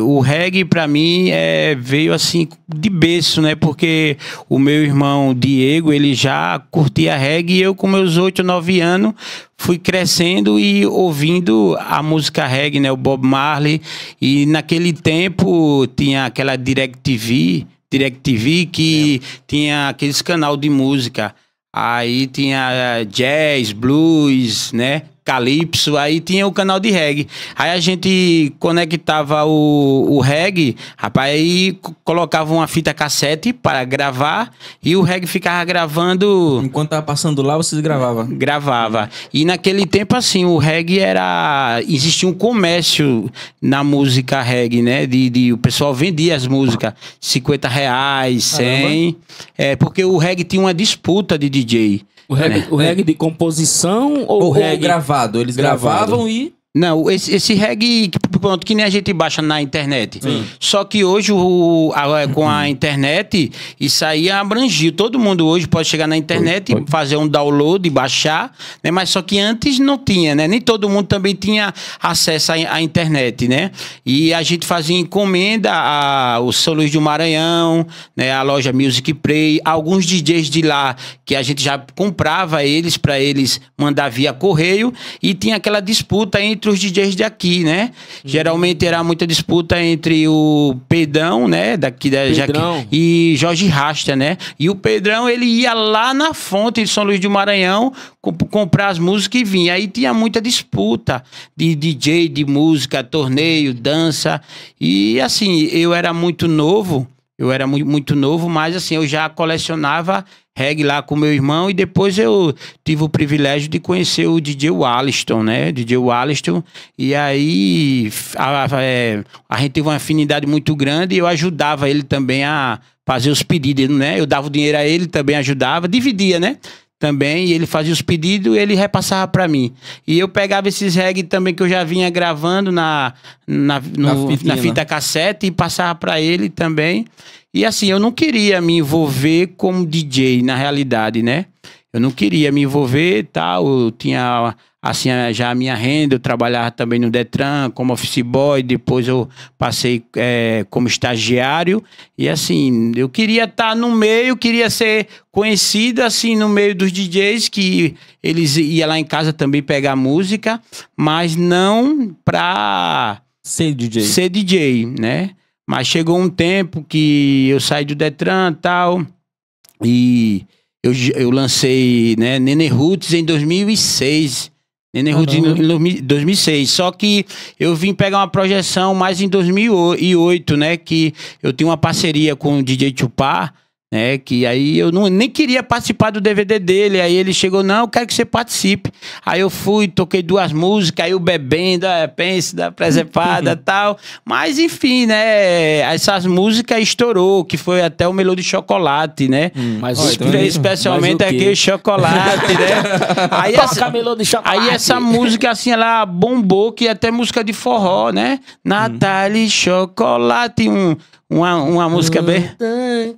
o reggae para mim é, veio assim de berço, né? Porque o meu irmão Diego, ele já curtia reggae e eu com meus 8, 9 anos fui crescendo e ouvindo a música reggae, né? O Bob Marley e naquele tempo tinha aquela DirecTV, DirecTV que é. tinha aqueles canal de música. Aí tinha eh, jazz, blues, né? calypso, aí tinha o canal de reggae. Aí a gente conectava o, o reggae, rapaz, aí colocava uma fita cassete para gravar e o reggae ficava gravando. Enquanto tava passando lá, vocês gravava? Gravava. E naquele tempo, assim, o reggae era. Existia um comércio na música reggae, né? De, de... O pessoal vendia as músicas 50 reais, 100. É, porque o reggae tinha uma disputa de DJ. O reggae, né? o reggae de composição ou, ou, ou reggae? Gravado, eles gravavam e não, esse, esse reggae, pronto, que nem a gente baixa na internet. Sim. Só que hoje, o, a, com a internet, isso aí abrangiu. Todo mundo hoje pode chegar na internet, pode, fazer um download e baixar, né? Mas só que antes não tinha, né? Nem todo mundo também tinha acesso à, à internet, né? E a gente fazia encomenda ao São Luís do Maranhão, né? A loja Music Play, alguns DJs de lá que a gente já comprava eles para eles mandar via correio e tinha aquela disputa entre entre os DJs daqui, né? Geralmente era muita disputa entre o Pedrão, né? Daqui da Jaquim, e Jorge Rasta, né? E o Pedrão, ele ia lá na fonte de São Luís do Maranhão comp comprar as músicas e vinha. Aí tinha muita disputa de DJ, de música, torneio, dança. E assim, eu era muito novo, eu era muito novo, mas assim, eu já colecionava reggae lá com meu irmão e depois eu tive o privilégio de conhecer o DJ Walliston, né? DJ Walliston. E aí a, a, é, a gente teve uma afinidade muito grande e eu ajudava ele também a fazer os pedidos, né? Eu dava o dinheiro a ele, também ajudava, dividia, né? também, e ele fazia os pedidos, ele repassava para mim. E eu pegava esses reggae também que eu já vinha gravando na, na, no, na, na fita né? cassete e passava para ele também. E assim, eu não queria me envolver como DJ, na realidade, né? Eu não queria me envolver tal. Eu tinha, assim, já a minha renda. Eu trabalhava também no Detran como office boy. Depois eu passei é, como estagiário. E assim, eu queria estar tá no meio, queria ser conhecido, assim, no meio dos DJs, que eles iam lá em casa também pegar música, mas não pra. Ser DJ. Ser DJ, né? Mas chegou um tempo que eu saí do Detran tal, e eu, eu lancei né, Nene Roots em 2006. Nene Roots em 2006. Só que eu vim pegar uma projeção mais em 2008, né? Que eu tinha uma parceria com o DJ Tupá né? Que aí eu não, nem queria participar do DVD dele. Aí ele chegou, não, eu quero que você participe. Aí eu fui, toquei duas músicas, aí o Bebendo, a é, Pense, da Presepada uhum. tal. Mas enfim, né? Essas músicas estourou, que foi até o Melô de Chocolate, né? Hum, mas então é especialmente mas aquele chocolate, né? aí essa, Melô de Chocolate. Aí essa música, assim, ela bombou, que até música de forró, né? Hum. Natália Chocolate, um uma, uma música bem. É,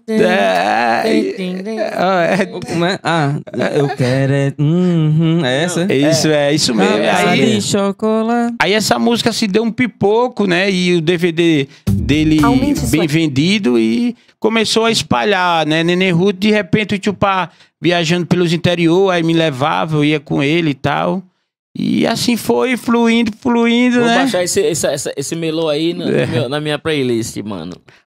Como é? Ah, eu quero é. Uhum, é essa? É isso, é, isso ah, mesmo. Aí, chocolate. aí essa música se deu um pipoco, né? E o DVD dele bem vendido e começou a espalhar, né? Nenê Ruth, de repente, o Tupá viajando pelos interior, aí me levava, eu ia com ele e tal. E assim foi, fluindo, fluindo, Vou né? Vou baixar esse, esse, esse melô aí no, é. meu, na minha playlist, mano.